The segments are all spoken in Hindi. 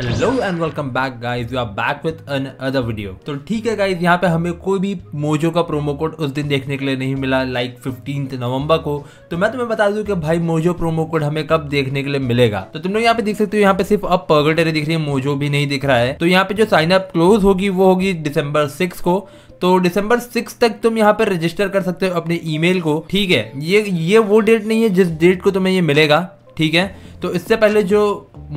hello and welcome back guys you are back with another video तो ठीक है गाइस यहाँ पे हमें कोई भी मोजो का प्रोमो कोड उस दिन देखने के लिए नहीं मिला लाइक फिफ्टीन नवंबर को तो मैं तुम्हें बता दूं कि भाई मोजो प्रोमो कोड हमें कब देखने के लिए मिलेगा तो तुम लोग यहाँ पे देख सकते हो यहाँ पे सिर्फ अब पर्गटरी दिख रही है मोजो भी नहीं दिख रहा है तो यहाँ पे जो साइन अप क्लोज होगी वो होगी डिसम्बर सिक्स को तो दिसंबर सिक्स तक तुम यहाँ पर रजिस्टर कर सकते हो अपने ई को ठीक है ये ये वो डेट नहीं है जिस डेट को तुम्हें ये मिलेगा ठीक है तो इससे पहले जो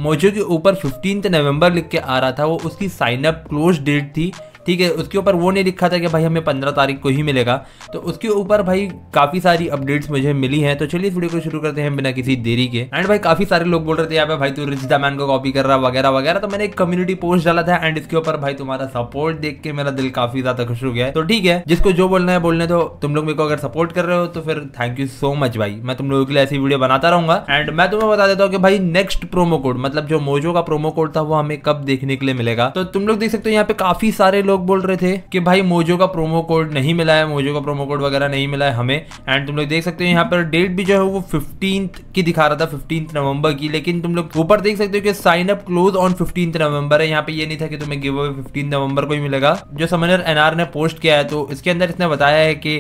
मोजो के ऊपर 15 नवंबर लिख के आ रहा था वो उसकी साइन अप क्लोज डेट थी ठीक है उसके ऊपर वो नहीं लिखा था कि भाई हमें पंद्रह तारीख को ही मिलेगा तो उसके ऊपर भाई काफ़ी सारी अपडेट्स मुझे मिली हैं तो चलिए इस वीडियो को शुरू करते हैं बिना किसी देरी के एंड भाई काफ़ी सारे लोग बोल रहे थे यहाँ पे भाई तू रिजिता मैन को कॉपी कर रहा वगैरह वगैरह तो मैंने एक कम्युनिटी पोस्ट डाला था एंड इसके ऊपर भाई तुम्हारा सपोर्ट देख के मेरा दिल काफ़ी ज़्यादा खुश हो गया तो ठीक है जिसको जो बोलना है बोलने तो तुम लोग मेरे को अगर सपोर्ट कर रहे हो तो फिर थैंक यू सो मच भाई मैं तुम लोगों के लिए ऐसी वीडियो बनाता रहूंगा एंड मैं तुम्हें बता देता हूँ कि भाई नेक्स्ट प्रोमो कोड मतलब जो मोजो का प्रोमो कोड था वो हमें कब देखने के लिए मिलेगा तो तुम लोग देख सकते हो यहाँ पे काफ़ी सारे लोग लोग बोल रहे थे कि भाई मोजो का प्रोमो कोड नहीं मिला है मोजो का प्रोमो कोड वगैरह नहीं मिला है हमें एंड तुम लोग देख सकते हो यहाँ पर डेट भी जो है वो फिफ्टीन की दिखा रहा था फिफ्टीन नवंबर की लेकिन तुम लोग ऊपर देख सकते हो कि sign up close on fifteen November है यहाँ पे ये नहीं था कि तुम्हें गिव अवे फिफ्टीन नवंबर को ही मिलेगा जो समनर एनआर ने पोस्ट किया है तो इसके अंदर इसने बताया है कि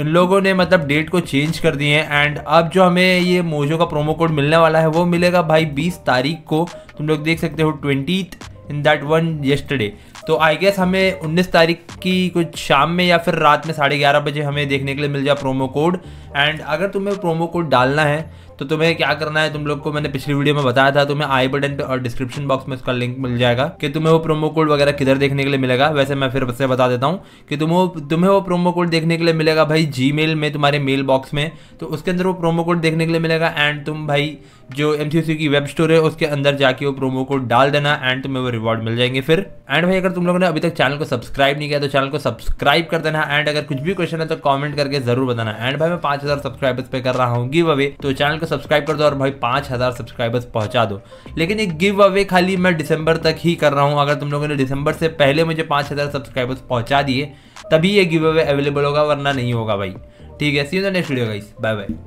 इन लोगों ने मतलब डेट को चेंज कर दिए हैं एंड अब जो हमें ये मोजो का प्रोमो कोड मिलने वाला है वो मिलेगा भाई 20 तारीख को तुम लोग देख सकते हो twenty in that one yesterday तो आई गेस हमें उन्नीस तारीख की कुछ शाम में या फिर रात में साढ़े ग्यारह बजे हमें देखने के लिए मिल जाए प्रोमो कोड एंड अगर तुम्हें प्रोमो कोड डालना है तो तुम्हें क्या करना है तुम लोग को मैंने पिछली वीडियो में बताया था तुम्हें आई बटन पे और डिस्क्रिप्शन बॉक्स में उसका लिंक मिल जाएगा कि तुम्हें वो प्रोमो कोड वगैरह किधर देखने के लिए मिलेगा वैसे मैं फिर से बता देता हूँ कि तुम वो तुम्हें वो प्रोमो कोड देखने के लिए मिलेगा भाई जी में तुम्हारे मेल बॉक्स में तो उसके अंदर वो प्रोमो कोड देखने के लिए मिलेगा एंड तुम भाई जो एम की वेब स्टोर है उसके अंदर जाके वो प्रोमो कोड डाल देना एंड तुम्हें वो रिवॉर्ड मिल जाएंगे फिर एंड भाई अगर तुम लोगों ने अभी तक चैनल को सब्सक्राइब नहीं किया तो चैनल को सब्सक्राइब कर देना एंड अगर कुछ भी क्वेश्चन है तो कमेंट करके जरूर बताना एंड भाई मैं पांच हजार सब्सक्राइबर्स पे कर रहा हूँ गिव अवे तो चैनल को सब्सक्राइब कर दो और भाई पांच हजार सब्सक्राइबर्स पहुंचा दो लेकिन एक गिव अवे खाली मैं दिसंबर तक ही कर रहा हूँ अगर तुम लोगों ने दिसंबर से पहले मुझे पांच सब्सक्राइबर्स पहुंचा दिए तभी ये गिव अवे अवेलेबल होगा वरना नहीं होगा भाई ठीक है see next video guys bye bye